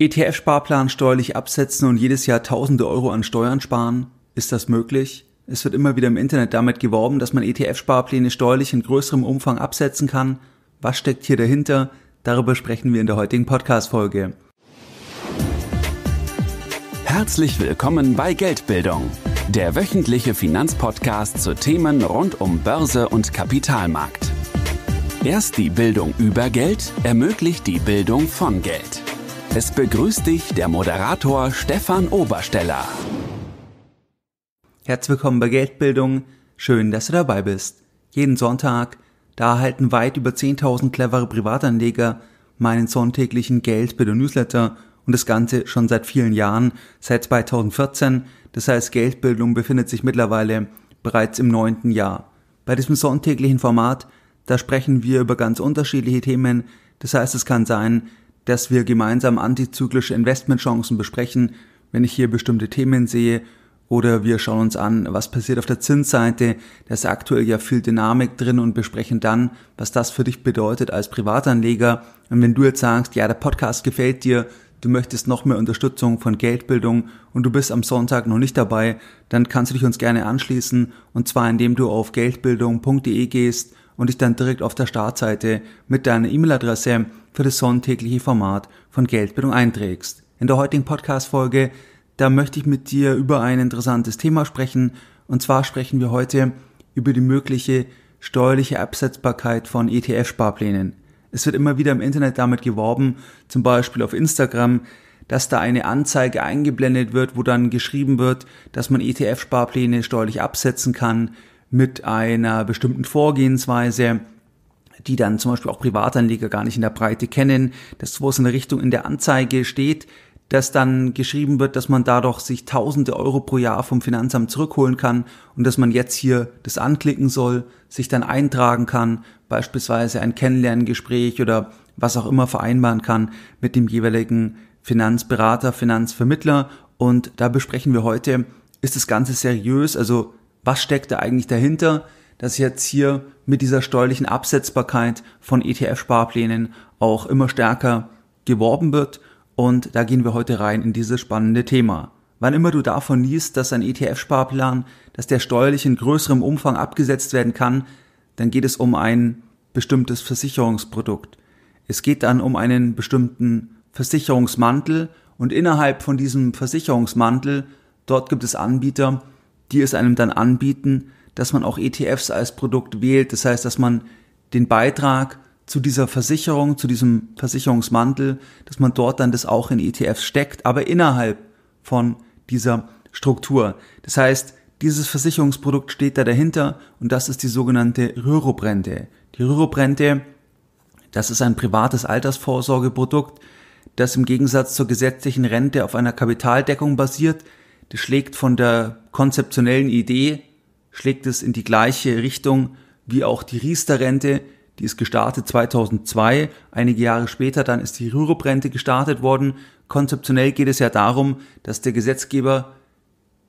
ETF-Sparplan steuerlich absetzen und jedes Jahr tausende Euro an Steuern sparen? Ist das möglich? Es wird immer wieder im Internet damit geworben, dass man ETF-Sparpläne steuerlich in größerem Umfang absetzen kann. Was steckt hier dahinter? Darüber sprechen wir in der heutigen Podcast-Folge. Herzlich willkommen bei Geldbildung, der wöchentliche Finanzpodcast zu Themen rund um Börse und Kapitalmarkt. Erst die Bildung über Geld ermöglicht die Bildung von Geld. Es begrüßt dich der Moderator Stefan Obersteller. Herzlich willkommen bei Geldbildung. Schön, dass du dabei bist. Jeden Sonntag, da erhalten weit über 10.000 clevere Privatanleger meinen sonntäglichen Geldbildung-Newsletter und das Ganze schon seit vielen Jahren, seit 2014. Das heißt, Geldbildung befindet sich mittlerweile bereits im neunten Jahr. Bei diesem sonntäglichen Format, da sprechen wir über ganz unterschiedliche Themen. Das heißt, es kann sein, dass wir gemeinsam antizyklische Investmentchancen besprechen, wenn ich hier bestimmte Themen sehe, oder wir schauen uns an, was passiert auf der Zinsseite, da ist aktuell ja viel Dynamik drin und besprechen dann, was das für dich bedeutet als Privatanleger. Und wenn du jetzt sagst, ja, der Podcast gefällt dir, du möchtest noch mehr Unterstützung von Geldbildung und du bist am Sonntag noch nicht dabei, dann kannst du dich uns gerne anschließen und zwar indem du auf geldbildung.de gehst und dich dann direkt auf der Startseite mit deiner E-Mail-Adresse für das sonntägliche Format von Geldbildung einträgst. In der heutigen Podcast-Folge, da möchte ich mit dir über ein interessantes Thema sprechen. Und zwar sprechen wir heute über die mögliche steuerliche Absetzbarkeit von ETF-Sparplänen. Es wird immer wieder im Internet damit geworben, zum Beispiel auf Instagram, dass da eine Anzeige eingeblendet wird, wo dann geschrieben wird, dass man ETF-Sparpläne steuerlich absetzen kann mit einer bestimmten Vorgehensweise, die dann zum Beispiel auch Privatanleger gar nicht in der Breite kennen, das, wo es in der Richtung in der Anzeige steht, dass dann geschrieben wird, dass man dadurch sich tausende Euro pro Jahr vom Finanzamt zurückholen kann und dass man jetzt hier das anklicken soll, sich dann eintragen kann, beispielsweise ein Kennenlerngespräch oder was auch immer vereinbaren kann mit dem jeweiligen Finanzberater, Finanzvermittler. Und da besprechen wir heute, ist das Ganze seriös, also was steckt da eigentlich dahinter, dass jetzt hier mit dieser steuerlichen Absetzbarkeit von ETF-Sparplänen auch immer stärker geworben wird. Und da gehen wir heute rein in dieses spannende Thema. Wann immer du davon liest, dass ein ETF-Sparplan, dass der steuerlich in größerem Umfang abgesetzt werden kann, dann geht es um ein bestimmtes Versicherungsprodukt. Es geht dann um einen bestimmten Versicherungsmantel und innerhalb von diesem Versicherungsmantel, dort gibt es Anbieter, die es einem dann anbieten, dass man auch ETFs als Produkt wählt. Das heißt, dass man den Beitrag zu dieser Versicherung, zu diesem Versicherungsmantel, dass man dort dann das auch in ETFs steckt, aber innerhalb von dieser Struktur. Das heißt, dieses Versicherungsprodukt steht da dahinter und das ist die sogenannte Rürobrente. Die Rürobrente, das ist ein privates Altersvorsorgeprodukt, das im Gegensatz zur gesetzlichen Rente auf einer Kapitaldeckung basiert das schlägt von der konzeptionellen Idee, schlägt es in die gleiche Richtung wie auch die Riester-Rente, die ist gestartet 2002, einige Jahre später dann ist die Rürup-Rente gestartet worden. Konzeptionell geht es ja darum, dass der Gesetzgeber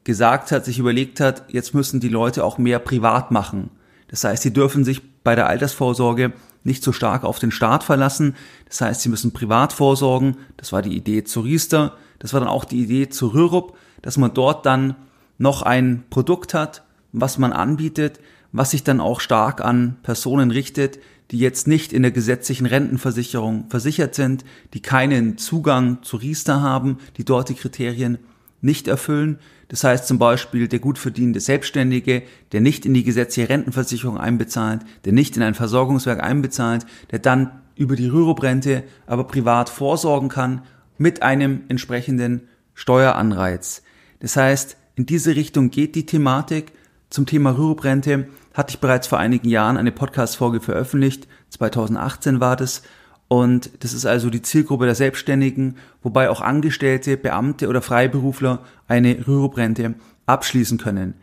gesagt hat, sich überlegt hat, jetzt müssen die Leute auch mehr privat machen. Das heißt, sie dürfen sich bei der Altersvorsorge nicht so stark auf den Staat verlassen. Das heißt, sie müssen privat vorsorgen. Das war die Idee zu Riester. Das war dann auch die Idee zu Rürup dass man dort dann noch ein Produkt hat, was man anbietet, was sich dann auch stark an Personen richtet, die jetzt nicht in der gesetzlichen Rentenversicherung versichert sind, die keinen Zugang zu Riester haben, die dort die Kriterien nicht erfüllen. Das heißt zum Beispiel der gut verdienende Selbstständige, der nicht in die gesetzliche Rentenversicherung einbezahlt, der nicht in ein Versorgungswerk einbezahlt, der dann über die Rüruprente aber privat vorsorgen kann mit einem entsprechenden Steueranreiz. Das heißt, in diese Richtung geht die Thematik. Zum Thema Rüruprente hatte ich bereits vor einigen Jahren eine Podcast-Folge veröffentlicht. 2018 war das. Und das ist also die Zielgruppe der Selbstständigen, wobei auch Angestellte, Beamte oder Freiberufler eine Rüruprente abschließen können.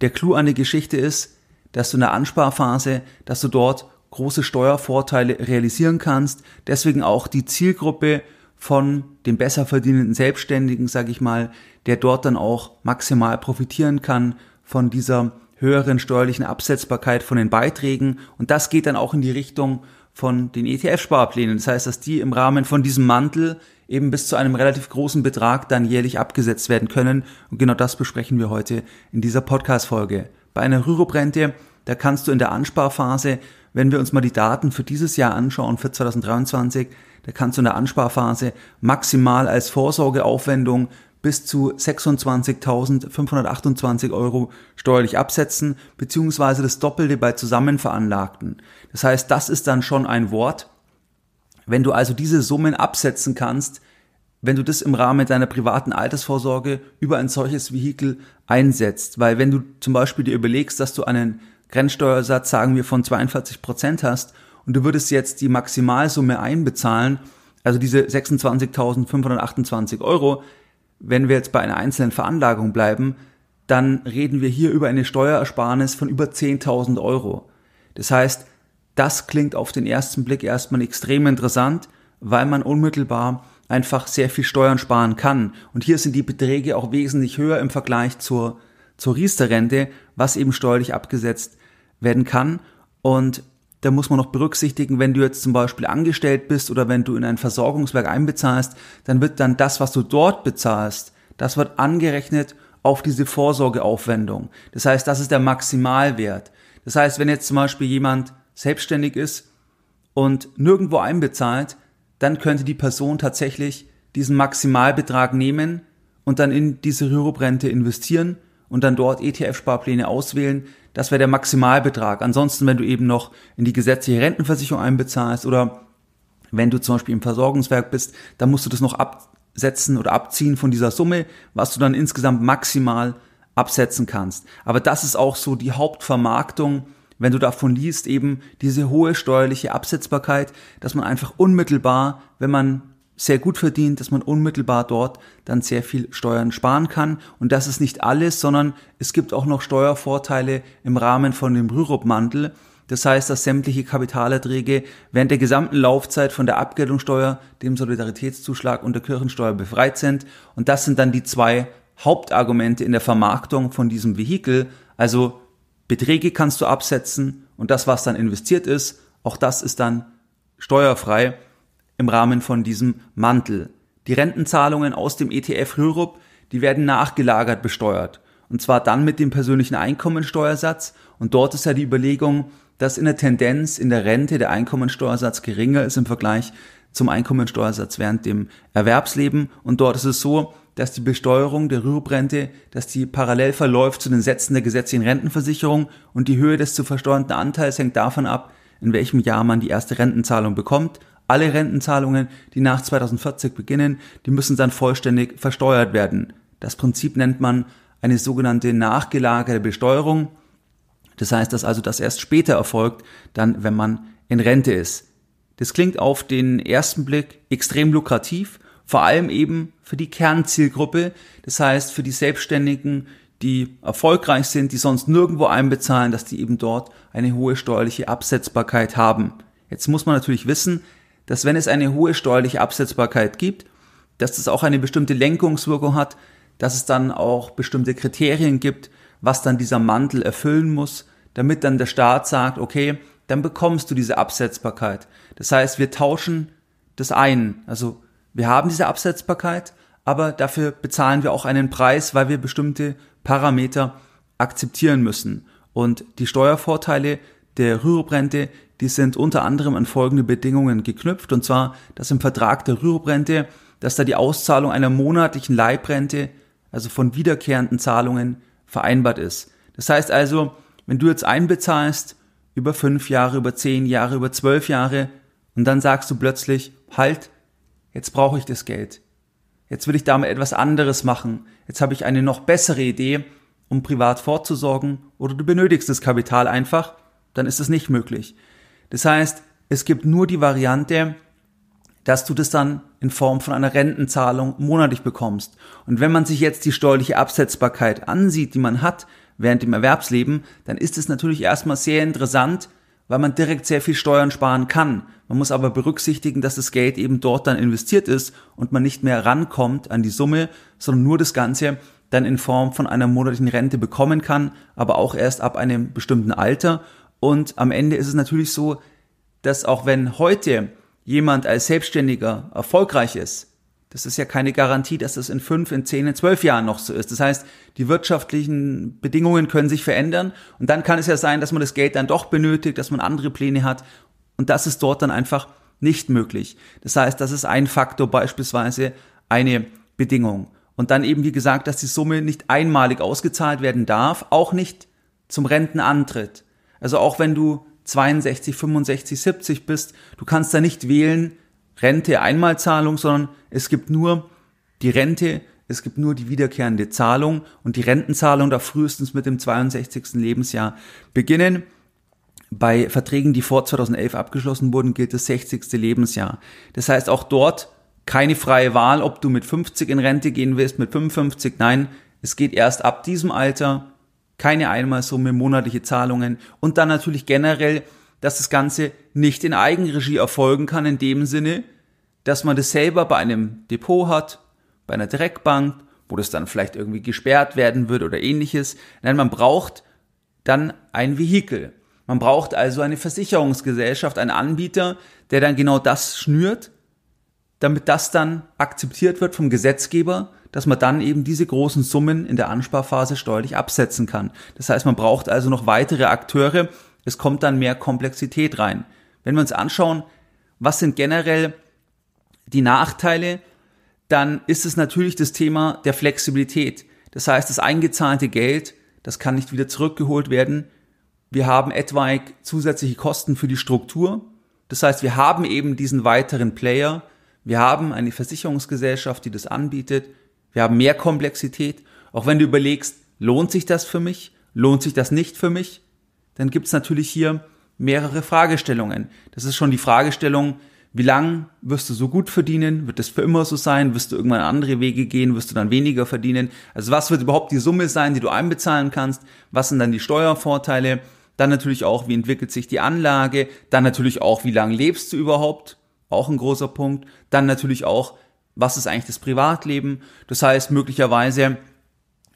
Der Clou an der Geschichte ist, dass du in der Ansparphase, dass du dort große Steuervorteile realisieren kannst. Deswegen auch die Zielgruppe von dem besser verdienenden Selbstständigen, sage ich mal, der dort dann auch maximal profitieren kann von dieser höheren steuerlichen Absetzbarkeit von den Beiträgen. Und das geht dann auch in die Richtung von den ETF-Sparplänen. Das heißt, dass die im Rahmen von diesem Mantel eben bis zu einem relativ großen Betrag dann jährlich abgesetzt werden können. Und genau das besprechen wir heute in dieser Podcast-Folge. Bei einer Rürup-Rente da kannst du in der Ansparphase, wenn wir uns mal die Daten für dieses Jahr anschauen, für 2023, da kannst du in der Ansparphase maximal als Vorsorgeaufwendung bis zu 26.528 Euro steuerlich absetzen, beziehungsweise das Doppelte bei Zusammenveranlagten. Das heißt, das ist dann schon ein Wort. Wenn du also diese Summen absetzen kannst, wenn du das im Rahmen deiner privaten Altersvorsorge über ein solches Vehikel einsetzt. Weil wenn du zum Beispiel dir überlegst, dass du einen Grenzsteuersatz, sagen wir, von 42 Prozent hast und du würdest jetzt die Maximalsumme einbezahlen, also diese 26.528 Euro, wenn wir jetzt bei einer einzelnen Veranlagung bleiben, dann reden wir hier über eine Steuerersparnis von über 10.000 Euro. Das heißt, das klingt auf den ersten Blick erstmal extrem interessant, weil man unmittelbar einfach sehr viel Steuern sparen kann. Und hier sind die Beträge auch wesentlich höher im Vergleich zur, zur Riester-Rente, was eben steuerlich abgesetzt werden kann. Und da muss man noch berücksichtigen, wenn du jetzt zum Beispiel angestellt bist oder wenn du in ein Versorgungswerk einbezahlst, dann wird dann das, was du dort bezahlst, das wird angerechnet auf diese Vorsorgeaufwendung. Das heißt, das ist der Maximalwert. Das heißt, wenn jetzt zum Beispiel jemand selbstständig ist und nirgendwo einbezahlt, dann könnte die Person tatsächlich diesen Maximalbetrag nehmen und dann in diese Rürup-Rente investieren und dann dort ETF-Sparpläne auswählen, das wäre der Maximalbetrag. Ansonsten, wenn du eben noch in die gesetzliche Rentenversicherung einbezahlst oder wenn du zum Beispiel im Versorgungswerk bist, dann musst du das noch absetzen oder abziehen von dieser Summe, was du dann insgesamt maximal absetzen kannst. Aber das ist auch so die Hauptvermarktung, wenn du davon liest, eben diese hohe steuerliche Absetzbarkeit, dass man einfach unmittelbar, wenn man sehr gut verdient, dass man unmittelbar dort dann sehr viel Steuern sparen kann. Und das ist nicht alles, sondern es gibt auch noch Steuervorteile im Rahmen von dem Rürup-Mantel. Das heißt, dass sämtliche Kapitalerträge während der gesamten Laufzeit von der Abgeltungssteuer, dem Solidaritätszuschlag und der Kirchensteuer befreit sind. Und das sind dann die zwei Hauptargumente in der Vermarktung von diesem Vehikel. Also Beträge kannst du absetzen und das, was dann investiert ist, auch das ist dann steuerfrei im Rahmen von diesem Mantel. Die Rentenzahlungen aus dem ETF Rürup, die werden nachgelagert besteuert. Und zwar dann mit dem persönlichen Einkommensteuersatz. Und dort ist ja die Überlegung, dass in der Tendenz in der Rente der Einkommensteuersatz geringer ist im Vergleich zum Einkommensteuersatz während dem Erwerbsleben. Und dort ist es so, dass die Besteuerung der Rürup-Rente, dass die parallel verläuft zu den Sätzen der gesetzlichen Rentenversicherung und die Höhe des zu versteuernden Anteils hängt davon ab, in welchem Jahr man die erste Rentenzahlung bekommt alle Rentenzahlungen, die nach 2040 beginnen, die müssen dann vollständig versteuert werden. Das Prinzip nennt man eine sogenannte nachgelagerte Besteuerung. Das heißt, dass also das erst später erfolgt, dann wenn man in Rente ist. Das klingt auf den ersten Blick extrem lukrativ, vor allem eben für die Kernzielgruppe, das heißt für die Selbstständigen, die erfolgreich sind, die sonst nirgendwo einbezahlen, dass die eben dort eine hohe steuerliche Absetzbarkeit haben. Jetzt muss man natürlich wissen, dass wenn es eine hohe steuerliche Absetzbarkeit gibt, dass das auch eine bestimmte Lenkungswirkung hat, dass es dann auch bestimmte Kriterien gibt, was dann dieser Mantel erfüllen muss, damit dann der Staat sagt, okay, dann bekommst du diese Absetzbarkeit. Das heißt, wir tauschen das ein. Also wir haben diese Absetzbarkeit, aber dafür bezahlen wir auch einen Preis, weil wir bestimmte Parameter akzeptieren müssen. Und die Steuervorteile der Rüruprente, die sind unter anderem an folgende Bedingungen geknüpft, und zwar, dass im Vertrag der Rüruprente, dass da die Auszahlung einer monatlichen Leibrente, also von wiederkehrenden Zahlungen, vereinbart ist. Das heißt also, wenn du jetzt einbezahlst, über fünf Jahre, über zehn Jahre, über zwölf Jahre, und dann sagst du plötzlich, halt, jetzt brauche ich das Geld. Jetzt will ich damit etwas anderes machen. Jetzt habe ich eine noch bessere Idee, um privat fortzusorgen, oder du benötigst das Kapital einfach dann ist es nicht möglich. Das heißt, es gibt nur die Variante, dass du das dann in Form von einer Rentenzahlung monatlich bekommst. Und wenn man sich jetzt die steuerliche Absetzbarkeit ansieht, die man hat während dem Erwerbsleben, dann ist es natürlich erstmal sehr interessant, weil man direkt sehr viel Steuern sparen kann. Man muss aber berücksichtigen, dass das Geld eben dort dann investiert ist und man nicht mehr rankommt an die Summe, sondern nur das Ganze dann in Form von einer monatlichen Rente bekommen kann, aber auch erst ab einem bestimmten Alter. Und am Ende ist es natürlich so, dass auch wenn heute jemand als Selbstständiger erfolgreich ist, das ist ja keine Garantie, dass das in fünf, in zehn, in zwölf Jahren noch so ist. Das heißt, die wirtschaftlichen Bedingungen können sich verändern und dann kann es ja sein, dass man das Geld dann doch benötigt, dass man andere Pläne hat und das ist dort dann einfach nicht möglich. Das heißt, das ist ein Faktor beispielsweise eine Bedingung. Und dann eben, wie gesagt, dass die Summe nicht einmalig ausgezahlt werden darf, auch nicht zum Rentenantritt. Also auch wenn du 62, 65, 70 bist, du kannst da nicht wählen, Rente, Einmalzahlung, sondern es gibt nur die Rente, es gibt nur die wiederkehrende Zahlung und die Rentenzahlung darf frühestens mit dem 62. Lebensjahr beginnen. Bei Verträgen, die vor 2011 abgeschlossen wurden, gilt das 60. Lebensjahr. Das heißt auch dort keine freie Wahl, ob du mit 50 in Rente gehen willst, mit 55. Nein, es geht erst ab diesem Alter keine Einmalsumme, monatliche Zahlungen und dann natürlich generell, dass das Ganze nicht in Eigenregie erfolgen kann in dem Sinne, dass man das selber bei einem Depot hat, bei einer Direktbank, wo das dann vielleicht irgendwie gesperrt werden wird oder ähnliches. Nein, man braucht dann ein Vehikel. Man braucht also eine Versicherungsgesellschaft, einen Anbieter, der dann genau das schnürt, damit das dann akzeptiert wird vom Gesetzgeber dass man dann eben diese großen Summen in der Ansparphase steuerlich absetzen kann. Das heißt, man braucht also noch weitere Akteure. Es kommt dann mehr Komplexität rein. Wenn wir uns anschauen, was sind generell die Nachteile, dann ist es natürlich das Thema der Flexibilität. Das heißt, das eingezahlte Geld, das kann nicht wieder zurückgeholt werden. Wir haben etwaig zusätzliche Kosten für die Struktur. Das heißt, wir haben eben diesen weiteren Player. Wir haben eine Versicherungsgesellschaft, die das anbietet. Wir haben mehr Komplexität. Auch wenn du überlegst, lohnt sich das für mich? Lohnt sich das nicht für mich? Dann gibt es natürlich hier mehrere Fragestellungen. Das ist schon die Fragestellung, wie lang wirst du so gut verdienen? Wird das für immer so sein? Wirst du irgendwann andere Wege gehen? Wirst du dann weniger verdienen? Also was wird überhaupt die Summe sein, die du einbezahlen kannst? Was sind dann die Steuervorteile? Dann natürlich auch, wie entwickelt sich die Anlage? Dann natürlich auch, wie lange lebst du überhaupt? Auch ein großer Punkt. Dann natürlich auch, was ist eigentlich das Privatleben. Das heißt, möglicherweise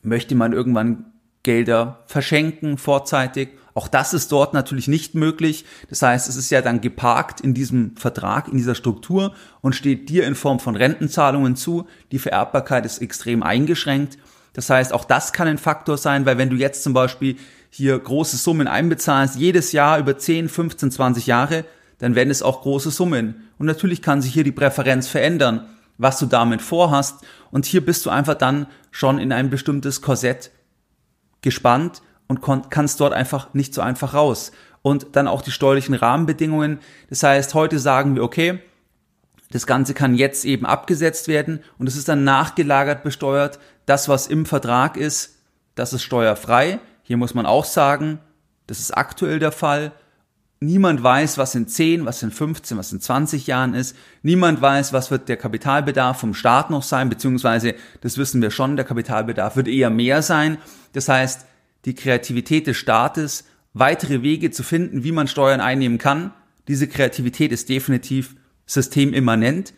möchte man irgendwann Gelder verschenken vorzeitig. Auch das ist dort natürlich nicht möglich. Das heißt, es ist ja dann geparkt in diesem Vertrag, in dieser Struktur und steht dir in Form von Rentenzahlungen zu. Die Vererbbarkeit ist extrem eingeschränkt. Das heißt, auch das kann ein Faktor sein, weil wenn du jetzt zum Beispiel hier große Summen einbezahlst, jedes Jahr über 10, 15, 20 Jahre, dann werden es auch große Summen. Und natürlich kann sich hier die Präferenz verändern was du damit vorhast. Und hier bist du einfach dann schon in ein bestimmtes Korsett gespannt und kannst dort einfach nicht so einfach raus. Und dann auch die steuerlichen Rahmenbedingungen. Das heißt, heute sagen wir, okay, das Ganze kann jetzt eben abgesetzt werden und es ist dann nachgelagert besteuert. Das, was im Vertrag ist, das ist steuerfrei. Hier muss man auch sagen, das ist aktuell der Fall Niemand weiß, was in 10, was in 15, was in 20 Jahren ist. Niemand weiß, was wird der Kapitalbedarf vom Staat noch sein, beziehungsweise, das wissen wir schon, der Kapitalbedarf wird eher mehr sein. Das heißt, die Kreativität des Staates, weitere Wege zu finden, wie man Steuern einnehmen kann, diese Kreativität ist definitiv systemimmanent.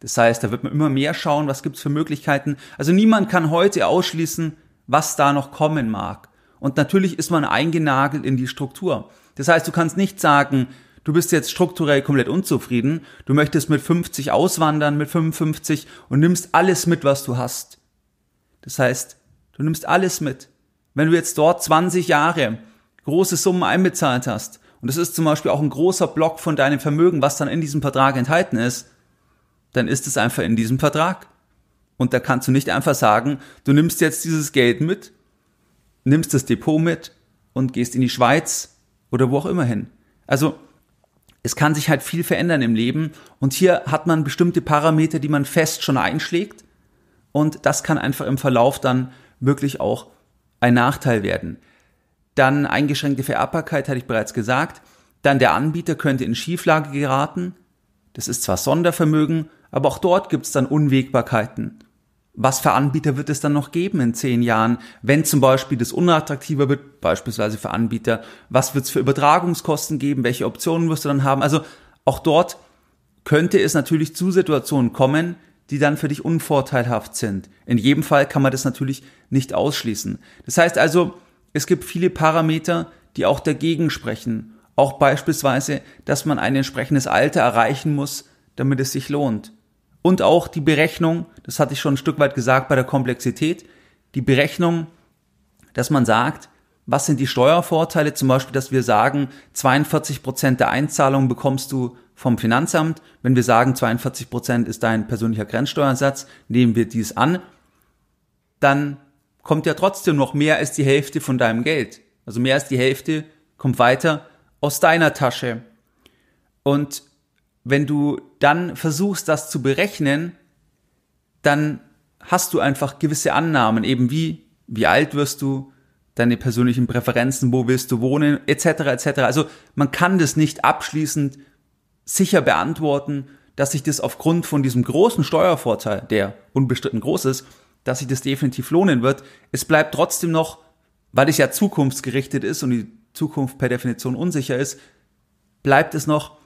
Das heißt, da wird man immer mehr schauen, was gibt's für Möglichkeiten. Also niemand kann heute ausschließen, was da noch kommen mag. Und natürlich ist man eingenagelt in die Struktur. Das heißt, du kannst nicht sagen, du bist jetzt strukturell komplett unzufrieden, du möchtest mit 50 auswandern, mit 55 und nimmst alles mit, was du hast. Das heißt, du nimmst alles mit. Wenn du jetzt dort 20 Jahre große Summen einbezahlt hast, und das ist zum Beispiel auch ein großer Block von deinem Vermögen, was dann in diesem Vertrag enthalten ist, dann ist es einfach in diesem Vertrag. Und da kannst du nicht einfach sagen, du nimmst jetzt dieses Geld mit, nimmst das Depot mit und gehst in die Schweiz oder wo auch immer hin. Also es kann sich halt viel verändern im Leben und hier hat man bestimmte Parameter, die man fest schon einschlägt und das kann einfach im Verlauf dann wirklich auch ein Nachteil werden. Dann eingeschränkte Vererbbarkeit, hatte ich bereits gesagt. Dann der Anbieter könnte in Schieflage geraten. Das ist zwar Sondervermögen, aber auch dort gibt es dann Unwägbarkeiten was für Anbieter wird es dann noch geben in zehn Jahren, wenn zum Beispiel das unattraktiver wird, beispielsweise für Anbieter, was wird es für Übertragungskosten geben, welche Optionen wirst du dann haben. Also auch dort könnte es natürlich zu Situationen kommen, die dann für dich unvorteilhaft sind. In jedem Fall kann man das natürlich nicht ausschließen. Das heißt also, es gibt viele Parameter, die auch dagegen sprechen. Auch beispielsweise, dass man ein entsprechendes Alter erreichen muss, damit es sich lohnt. Und auch die Berechnung, das hatte ich schon ein Stück weit gesagt bei der Komplexität, die Berechnung, dass man sagt, was sind die Steuervorteile? Zum Beispiel, dass wir sagen, 42 Prozent der Einzahlung bekommst du vom Finanzamt. Wenn wir sagen, 42 Prozent ist dein persönlicher Grenzsteuersatz, nehmen wir dies an, dann kommt ja trotzdem noch mehr als die Hälfte von deinem Geld. Also mehr als die Hälfte kommt weiter aus deiner Tasche. Und wenn du dann versuchst, das zu berechnen, dann hast du einfach gewisse Annahmen, eben wie, wie alt wirst du, deine persönlichen Präferenzen, wo willst du wohnen, etc., etc. Also man kann das nicht abschließend sicher beantworten, dass sich das aufgrund von diesem großen Steuervorteil, der unbestritten groß ist, dass sich das definitiv lohnen wird. Es bleibt trotzdem noch, weil es ja zukunftsgerichtet ist und die Zukunft per Definition unsicher ist, bleibt es noch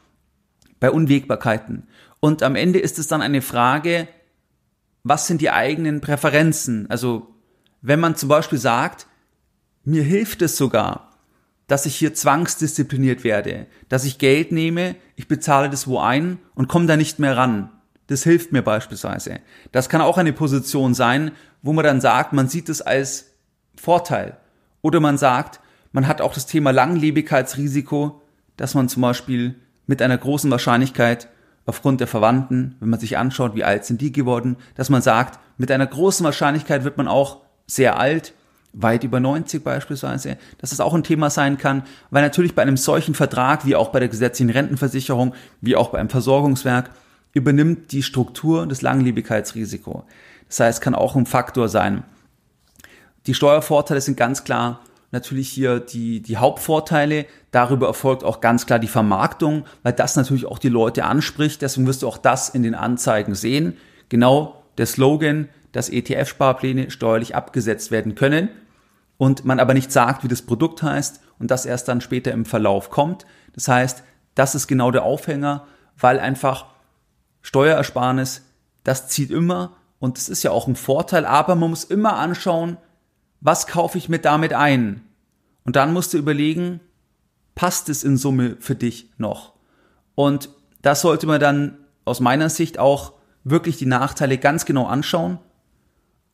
bei Unwägbarkeiten. Und am Ende ist es dann eine Frage, was sind die eigenen Präferenzen? Also wenn man zum Beispiel sagt, mir hilft es sogar, dass ich hier zwangsdiszipliniert werde, dass ich Geld nehme, ich bezahle das wo ein und komme da nicht mehr ran. Das hilft mir beispielsweise. Das kann auch eine Position sein, wo man dann sagt, man sieht es als Vorteil. Oder man sagt, man hat auch das Thema Langlebigkeitsrisiko, dass man zum Beispiel mit einer großen Wahrscheinlichkeit aufgrund der Verwandten, wenn man sich anschaut, wie alt sind die geworden, dass man sagt, mit einer großen Wahrscheinlichkeit wird man auch sehr alt, weit über 90 beispielsweise, dass das auch ein Thema sein kann, weil natürlich bei einem solchen Vertrag, wie auch bei der gesetzlichen Rentenversicherung, wie auch bei einem Versorgungswerk, übernimmt die Struktur das Langlebigkeitsrisiko. Das heißt, kann auch ein Faktor sein. Die Steuervorteile sind ganz klar natürlich hier die, die Hauptvorteile. Darüber erfolgt auch ganz klar die Vermarktung, weil das natürlich auch die Leute anspricht. Deswegen wirst du auch das in den Anzeigen sehen. Genau der Slogan, dass ETF-Sparpläne steuerlich abgesetzt werden können und man aber nicht sagt, wie das Produkt heißt und das erst dann später im Verlauf kommt. Das heißt, das ist genau der Aufhänger, weil einfach Steuerersparnis, das zieht immer und es ist ja auch ein Vorteil, aber man muss immer anschauen, was kaufe ich mir damit ein? Und dann musst du überlegen, passt es in Summe für dich noch? Und das sollte man dann aus meiner Sicht auch wirklich die Nachteile ganz genau anschauen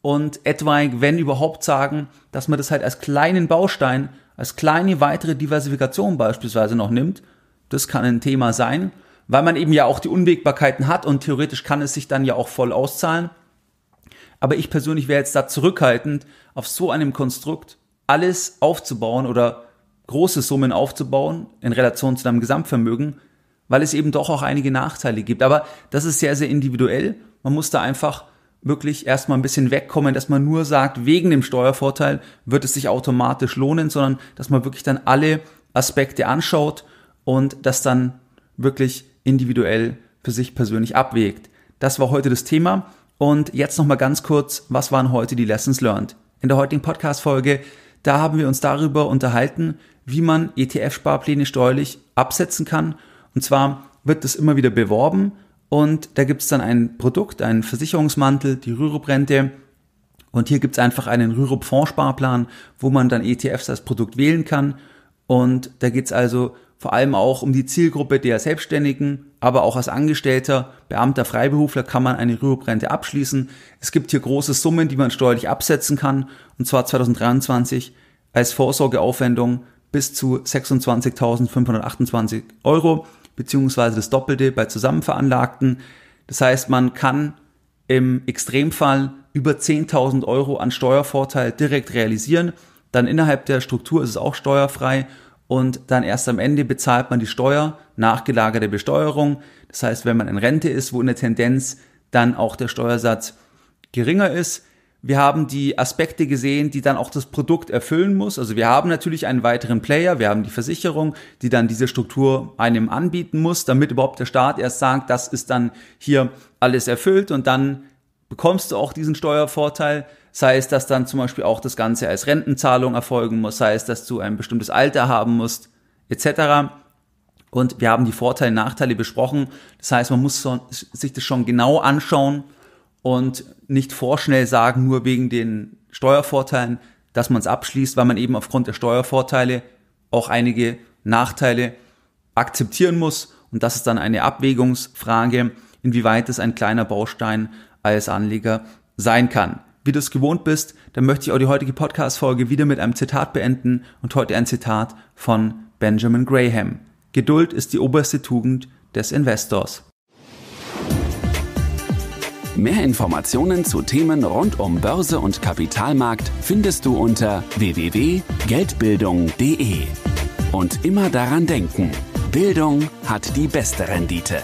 und etwa, wenn überhaupt, sagen, dass man das halt als kleinen Baustein, als kleine weitere Diversifikation beispielsweise noch nimmt. Das kann ein Thema sein, weil man eben ja auch die Unwägbarkeiten hat und theoretisch kann es sich dann ja auch voll auszahlen. Aber ich persönlich wäre jetzt da zurückhaltend, auf so einem Konstrukt alles aufzubauen oder große Summen aufzubauen in Relation zu deinem Gesamtvermögen, weil es eben doch auch einige Nachteile gibt. Aber das ist sehr, sehr individuell. Man muss da einfach wirklich erstmal ein bisschen wegkommen, dass man nur sagt, wegen dem Steuervorteil wird es sich automatisch lohnen, sondern dass man wirklich dann alle Aspekte anschaut und das dann wirklich individuell für sich persönlich abwägt. Das war heute das Thema. Und jetzt nochmal ganz kurz, was waren heute die Lessons Learned? In der heutigen Podcast-Folge, da haben wir uns darüber unterhalten, wie man ETF-Sparpläne steuerlich absetzen kann. Und zwar wird das immer wieder beworben und da gibt es dann ein Produkt, einen Versicherungsmantel, die Rürup-Rente. Und hier gibt es einfach einen Rürup-Fonds-Sparplan, wo man dann ETFs als Produkt wählen kann. Und da geht es also vor allem auch um die Zielgruppe der Selbstständigen, aber auch als Angestellter, Beamter, Freiberufler kann man eine Rüruprente abschließen. Es gibt hier große Summen, die man steuerlich absetzen kann, und zwar 2023 als Vorsorgeaufwendung bis zu 26.528 Euro, beziehungsweise das Doppelte bei Zusammenveranlagten. Das heißt, man kann im Extremfall über 10.000 Euro an Steuervorteil direkt realisieren. Dann innerhalb der Struktur ist es auch steuerfrei und dann erst am Ende bezahlt man die Steuer, nachgelagerte Besteuerung. Das heißt, wenn man in Rente ist, wo in der Tendenz dann auch der Steuersatz geringer ist. Wir haben die Aspekte gesehen, die dann auch das Produkt erfüllen muss. Also wir haben natürlich einen weiteren Player, wir haben die Versicherung, die dann diese Struktur einem anbieten muss, damit überhaupt der Staat erst sagt, das ist dann hier alles erfüllt und dann bekommst du auch diesen Steuervorteil sei es, dass dann zum Beispiel auch das Ganze als Rentenzahlung erfolgen muss, sei es, dass du ein bestimmtes Alter haben musst, etc. Und wir haben die Vorteile, Nachteile besprochen. Das heißt, man muss so, sich das schon genau anschauen und nicht vorschnell sagen, nur wegen den Steuervorteilen, dass man es abschließt, weil man eben aufgrund der Steuervorteile auch einige Nachteile akzeptieren muss. Und das ist dann eine Abwägungsfrage, inwieweit es ein kleiner Baustein als Anleger sein kann wie du es gewohnt bist, dann möchte ich auch die heutige Podcast-Folge wieder mit einem Zitat beenden und heute ein Zitat von Benjamin Graham. Geduld ist die oberste Tugend des Investors. Mehr Informationen zu Themen rund um Börse und Kapitalmarkt findest du unter www.geldbildung.de. Und immer daran denken, Bildung hat die beste Rendite.